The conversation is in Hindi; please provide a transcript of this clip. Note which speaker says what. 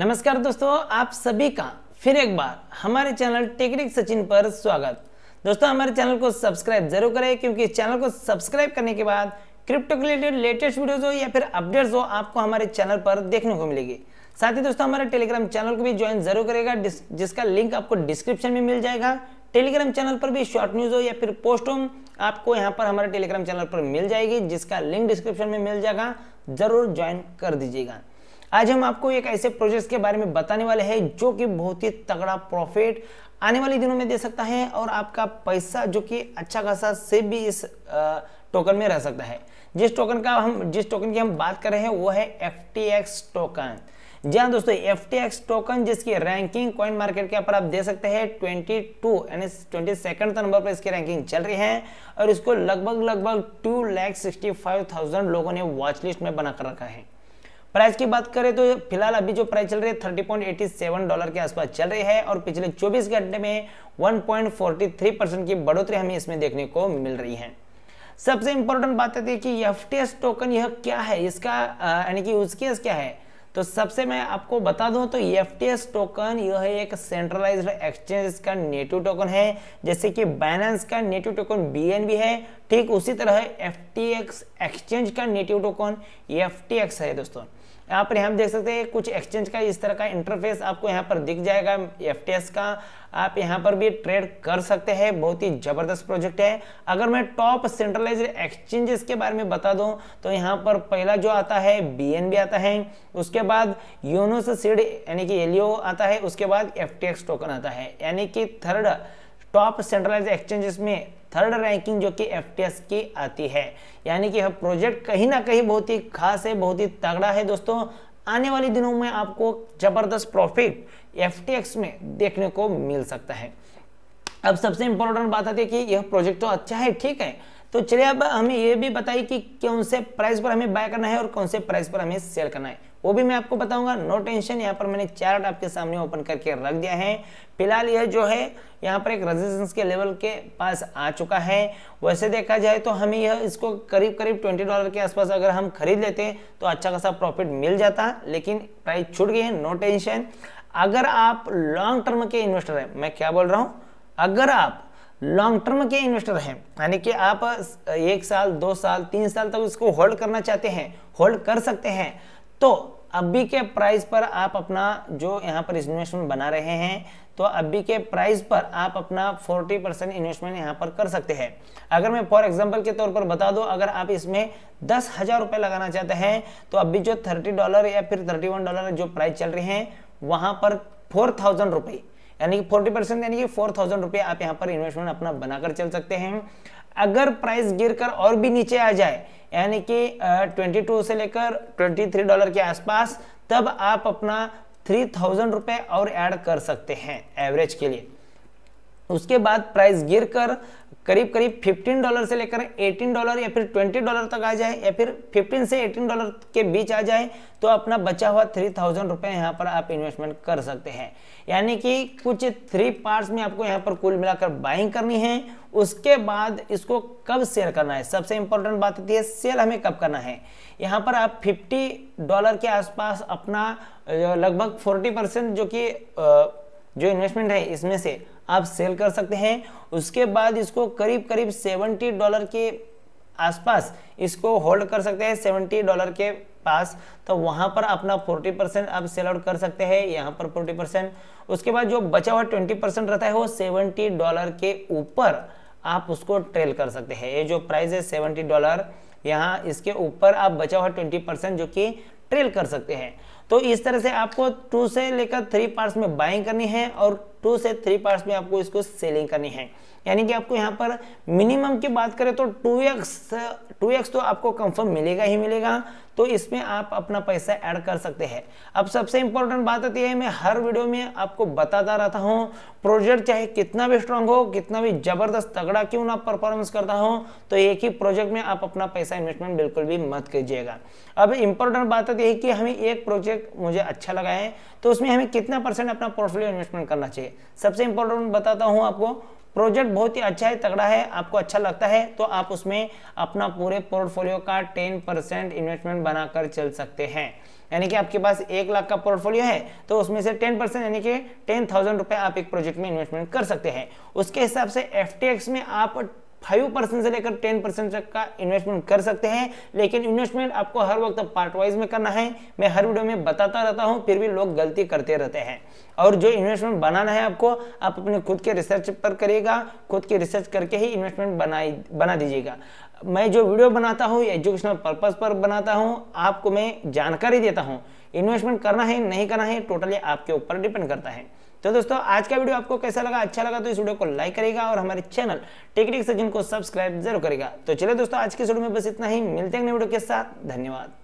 Speaker 1: नमस्कार दोस्तों आप सभी का फिर एक बार हमारे चैनल टेक्निक सचिन पर स्वागत दोस्तों हमारे चैनल को सब्सक्राइब जरूर करें क्योंकि चैनल को सब्सक्राइब करने के बाद क्रिप्टो रिलेटेड लेटेस्ट वीडियोज हो या फिर अपडेट्स हो आपको हमारे चैनल पर देखने को मिलेगी साथ ही दोस्तों हमारे टेलीग्राम चैनल को भी ज्वाइन जरूर करेगा जिसका लिंक आपको डिस्क्रिप्शन में मिल जाएगा टेलीग्राम चैनल पर भी शॉर्ट न्यूज हो या फिर पोस्ट हो आपको यहाँ पर हमारे टेलीग्राम चैनल पर मिल जाएगी जिसका लिंक डिस्क्रिप्शन में मिल जाएगा जरूर ज्वाइन कर दीजिएगा आज हम आपको एक ऐसे प्रोजेक्ट के बारे में बताने वाले हैं जो कि बहुत ही तगड़ा प्रॉफिट आने वाले दिनों में दे सकता है और आपका पैसा जो कि अच्छा खासा सेव भी इस टोकन में रह सकता है जिस टोकन का हम जिस टोकन की हम बात कर रहे हैं वो है एफ टोकन जी हाँ दोस्तों एफ टोकन जिसकी रैंकिंग कॉइन मार्केट के ऊपर आप दे सकते हैं 22 यानी ट्वेंटी सेकंड नंबर पर इसकी रैंकिंग चल रही है और इसको लगभग लगभग two lakh sixty five thousand लोगों ने वॉच लिस्ट में बनाकर रखा है प्राइस की बात करें तो फिलहाल अभी जो प्राइस चल रही है thirty point eighty seven dollar के आसपास चल रही है और पिछले चौबीस घंटे में one point forty three percent की बढ़ोतरी हमें इसमें देखने को मिल रही है सबसे इंपॉर्टेंट बात है कि एफ टोकन यह क्या है इसका यानी कि यूज केस क्या है तो सबसे मैं आपको बता दूं तो एफ टोकन यह एक सेंट्रलाइज एक्सचेंज का नेटिव टोकन है जैसे कि बाइनेंस का नेटिव टोकन बी है ठीक उसी तरह एफ एक्सचेंज का नेटिव टोकन एफ है दोस्तों यहाँ पर हम देख सकते हैं कुछ एक्सचेंज का इस तरह का इंटरफेस आपको यहाँ पर दिख जाएगा एफ का आप यहाँ पर भी ट्रेड कर सकते हैं बहुत ही ज़बरदस्त प्रोजेक्ट है अगर मैं टॉप सेंट्रलाइज एक्सचेंजेस के बारे में बता दू तो यहाँ पर पहला जो आता है बी आता है उसके बाद यूनोस सीड यानी कि एलियो e आता है उसके बाद एफ टोकन आता है यानी कि थर्ड टॉप सेंट्रलाइज एक्सचेंजेस में थर्ड रैंकिंग जो कि एफ की आती है यानी कि यह प्रोजेक्ट कहीं ना कहीं बहुत ही खास है बहुत ही तगड़ा है दोस्तों आने वाले दिनों में आपको जबरदस्त प्रॉफिट एफ में देखने को मिल सकता है अब सबसे इंपॉर्टेंट बात आती है कि यह प्रोजेक्ट तो अच्छा है ठीक है तो चलिए अब हमें यह भी बताइए कि कौन से प्राइस पर हमें बाय करना है और कौन से प्राइस पर हमें सेल करना है वो भी मैं आपको बताऊंगा नो टेंशन यहाँ पर मैंने चार्ट आपके सामने ओपन करके रख दिया है फिलहाल यह जो है यहाँ पर एक रेजिस्टेंस के लेवल के पास आ चुका है वैसे देखा जाए तो हमें यह इसको करीब करीब 20 डॉलर के आसपास अगर हम खरीद लेते तो अच्छा खासा प्रॉफिट मिल जाता लेकिन प्राइस छुट गई है नो टेंशन अगर आप लॉन्ग टर्म के इन्वेस्टर हैं मैं क्या बोल रहा हूँ अगर आप लॉन्ग टर्म के इन्वेस्टर हैं यानी कि आप एक साल दो साल तीन साल तक तो इसको होल्ड करना चाहते हैं होल्ड कर सकते हैं तो अभी के प्राइस पर आप अपना जो यहाँ पर इन्वेस्टमेंट बना रहे हैं तो अभी के प्राइस पर आप अपना 40 परसेंट इन्वेस्टमेंट यहाँ पर कर सकते हैं अगर मैं फॉर एग्जांपल के तौर पर बता दूं अगर आप इसमें दस हज़ार रुपये लगाना चाहते हैं तो अभी जो 30 डॉलर या फिर 31 डॉलर जो प्राइस चल रहे हैं वहाँ पर फोर थाउजेंड यानी कि फोर्टी परसेंट यानी कि फोर थाउजेंड रुपये आप यहाँ पर इन्वेस्टमेंट अपना बनाकर चल सकते हैं अगर प्राइस गिरकर और भी नीचे आ जाए यानी कि ट्वेंटी टू से लेकर ट्वेंटी थ्री डॉलर के आसपास तब आप अपना थ्री थाउजेंड रुपये और ऐड कर सकते हैं एवरेज के लिए उसके बाद प्राइस गिरकर करीब करीब 15 डॉलर से लेकर 18 डॉलर या फिर 20 डॉलर तक आ जाए या फिर 15 से 18 डॉलर के बीच आ जाए तो अपना बचा हुआ थ्री थाउजेंड रुपये यहाँ पर आप इन्वेस्टमेंट कर सकते हैं यानी कि कुछ थ्री पार्ट्स में आपको यहाँ पर कुल मिलाकर बाइंग करनी है उसके बाद इसको कब सेल करना है सबसे इंपॉर्टेंट बात होती है सेल हमें कब करना है यहाँ पर आप 50 डॉलर के आसपास अपना लगभग 40 परसेंट जो कि जो इन्वेस्टमेंट है इसमें से आप सेल कर सकते हैं उसके बाद इसको करीब करीब सेवेंटी डॉलर के आसपास इसको होल्ड कर सकते हैं सेवेंटी डॉलर के पास तो वहां पर अपना फोर्टी परसेंट आप सेल आउट कर सकते हैं यहाँ पर फोर्टी परसेंट उसके बाद जो बचा हुआ ट्वेंटी परसेंट रहता है वो सेवेंटी डॉलर के ऊपर आप उसको ट्रेल कर सकते हैं ये जो प्राइस है सेवेंटी डॉलर यहाँ इसके ऊपर आप बचा हुआ ट्वेंटी परसेंट जो कि ट्रेल कर सकते हैं तो इस तरह से आपको टू से लेकर थ्री पार्ट्स में बाइंग करनी है और टू से थ्री पार्ट्स में आपको इसको सेलिंग करनी है यानी कि आपको यहाँ पर मिनिमम की बात करें तो टू एक्स टू एक्स तो आपको कंफर्म मिलेगा ही मिलेगा तो इसमें आप अपना पैसा ऐड कर सकते हैं अब सबसे इंपॉर्टेंट बात आती है मैं हर वीडियो में आपको बताता रहता हूँ प्रोजेक्ट चाहे कितना भी स्ट्रांग हो कितना भी जबरदस्त तगड़ा क्यों ना परफॉर्मेंस करता हो तो एक ही प्रोजेक्ट में आप अपना पैसा इन्वेस्टमेंट बिल्कुल भी मत कीजिएगा अब इंपॉर्टेंट बात आती है कि हमें एक प्रोजेक्ट मुझे अच्छा लगा है तो उसमें हमें कितना परसेंट अपना पोर्टफोलियो इन्वेस्टमेंट करना चाहिए चाहिए सबसे इंपॉर्टेंट बताता हूँ आपको प्रोजेक्ट बहुत ही अच्छा है तगड़ा है आपको अच्छा लगता है तो आप उसमें अपना पूरे पोर्टफोलियो का 10 परसेंट इन्वेस्टमेंट बनाकर चल सकते हैं यानी कि आपके पास एक लाख का पोर्टफोलियो है तो उसमें से 10 परसेंट यानी कि टेन थाउजेंड रुपए आप एक प्रोजेक्ट में इन्वेस्टमेंट कर सकते हैं उसके हिसाब से एफ में आप फाइव परसेंट से लेकर टेन परसेंट तक का इन्वेस्टमेंट कर सकते हैं लेकिन इन्वेस्टमेंट आपको हर वक्त पार्ट वाइज में करना है मैं हर वीडियो में बताता रहता हूँ फिर भी लोग गलती करते रहते हैं और जो इन्वेस्टमेंट बनाना है आपको आप अपने खुद के रिसर्च पर करिएगा खुद के रिसर्च करके ही इन्वेस्टमेंट बनाई बना दीजिएगा मैं जो वीडियो बनाता हूँ एजुकेशनल पर्पज़ पर बनाता हूँ आपको मैं जानकारी देता हूँ इन्वेस्टमेंट करना है नहीं करना है टोटली आपके ऊपर डिपेंड करता है तो दोस्तों आज का वीडियो आपको कैसा लगा अच्छा लगा तो इस वीडियो को लाइक करेगा और हमारे चैनल टेक्निक सचिन को सब्सक्राइब जरूर करेगा तो चलिए दोस्तों आज के वीडियो में बस इतना ही मिलते हैं नए वीडियो के साथ धन्यवाद